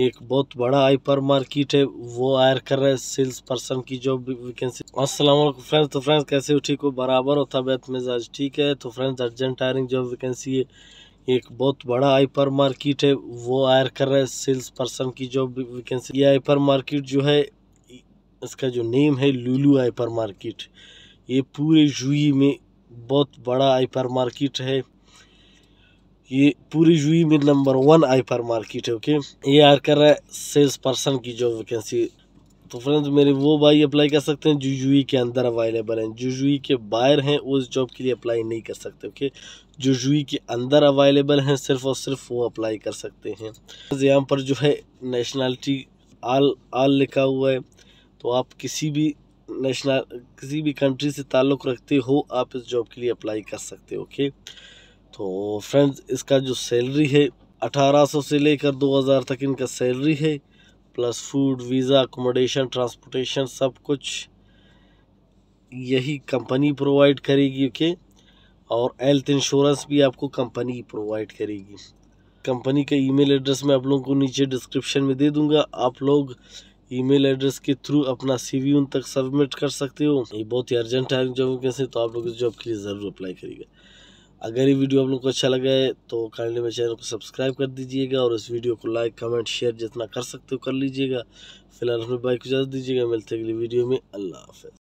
एक बहुत बड़ा हाइपर मार्केट है वो आयर कर रहा है सेल्स पर्सन की जॉब वैकेंसी असलम फ्रेंड्स तो फ्रेंड्स कैसे हो ठीक हो बराबर हो बेहत मिजाज ठीक है तो friends urgent hiring job vacancy है एक बहुत बड़ा हाइपर मार्केट है वो आयर कर रहा है सेल्स पर्सन की जॉब वैकेंसी ये हाइपर मार्केट जो है इसका जो नेम है लुलू हाइपर मार्केट ये पूरे जूई में बहुत बड़ा हाइपर मार्केट है ये पूरी यू में नंबर वन आई पर मार्केट है ओके ये ऐड कर रहा है सेल्स पर्सन की जॉब वैकेंसी तो फ्रेंड्स मेरे वो भाई अप्लाई कर सकते हैं जो यू के अंदर अवेलेबल हैं जो यू के बाहर हैं उस जॉब के लिए अप्लाई नहीं कर सकते ओके जो यू के अंदर अवेलेबल हैं सिर्फ और सिर्फ वो अप्लाई कर सकते हैं यहाँ पर जो है नेशनलिटी आल आल लिखा हुआ है तो आप किसी भी नेशनल किसी भी कंट्री से ताल्लुक़ रखते हो आप इस जॉब के लिए अप्लाई कर सकते हो ओके तो फ्रेंड्स इसका जो सैलरी है 1800 से लेकर 2000 तक इनका सैलरी है plus food visa accommodation transportation सब कुछ यही कंपनी प्रोवाइड करेगी ओके और हेल्थ इंश्योरेंस भी आपको कंपनी प्रोवाइड करेगी कंपनी का ईमेल एड्रेस मैं आप लोगों को नीचे डिस्क्रिप्शन में दे दूंगा आप लोग ईमेल एड्रेस के थ्रू अपना सीवी उन तक सबमिट कर सकते हो ये बहुत ही अर्जेंट है जॉब कैसे तो आप लोग इस जॉब के लिए ज़रूर अप्लाई करिएगा अगर ये वीडियो आप लोग को अच्छा लगा है तो काइंडली मेरे चैनल को सब्सक्राइब कर दीजिएगा और इस वीडियो को लाइक कमेंट शेयर जितना कर सकते हो कर लीजिएगा फिलहाल अपने बाइक को इजाज़त दीजिएगा मिलते अगली वीडियो में अल्लाह हाफ